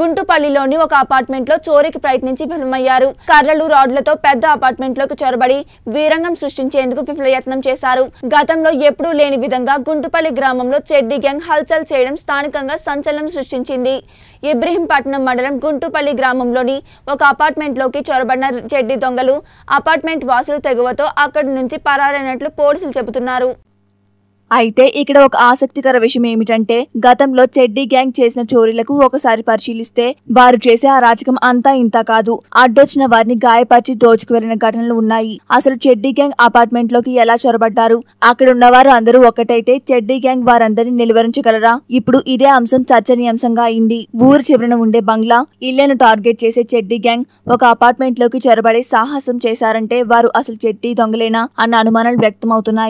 గుంటుపల్లిలోని ఒక అపార్ట్మెంట్ లో చోరీకి ప్రయత్నించి విఫలమయ్యారు కర్రలు రాడ్లతో పెద్ద అపార్ట్మెంట్ లోకి చొరబడి వీరంగం సృష్టించేందుకు విఫలయత్నం చేశారు గతంలో ఎప్పుడూ లేని విధంగా గుంటుపల్లి గ్రామంలో చెడ్డి గ్యాంగ్ హల్చల్ చేయడం స్థానికంగా సంచలనం సృష్టించింది ఇబ్రహీంపట్నం మండలం గుంటుపల్లి గ్రామంలోని ఒక అపార్ట్మెంట్ లోకి చొరబడిన చెడ్డి దొంగలు అపార్ట్మెంట్ వాసులు తెగువతో అక్కడి నుంచి పరారైనట్లు పోలీసులు చెబుతున్నారు అయితే ఇక్కడ ఒక ఆసక్తికర విషయం ఏమిటంటే గతంలో చెడ్డీ గ్యాంగ్ చేసిన చోరీలకు ఒకసారి పరిశీలిస్తే వారు చేసే అరాచకం అంతా ఇంత కాదు అడ్డొచ్చిన వారిని గాయపరిచి దోచుకు వెళ్లిన ఘటనలు ఉన్నాయి అసలు చెడ్డీ గ్యాంగ్ అపార్ట్మెంట్ లోకి ఎలా చొరబడ్డారు అక్కడ ఉన్నవారు అందరూ ఒకటైతే చెడ్డీ గ్యాంగ్ వారందరినీ నిలువరించగలరా ఇప్పుడు ఇదే అంశం చర్చనీయాంశంగా అయింది ఊరు చివరన ఉండే బంగ్లా ఇళ్లను టార్గెట్ చేసే చెడ్డీ గ్యాంగ్ ఒక అపార్ట్మెంట్ లోకి చొరబడే సాహసం చేశారంటే వారు అసలు చెడ్డీ దొంగలేనా అన్న అనుమానాలు వ్యక్తమవుతున్నాయి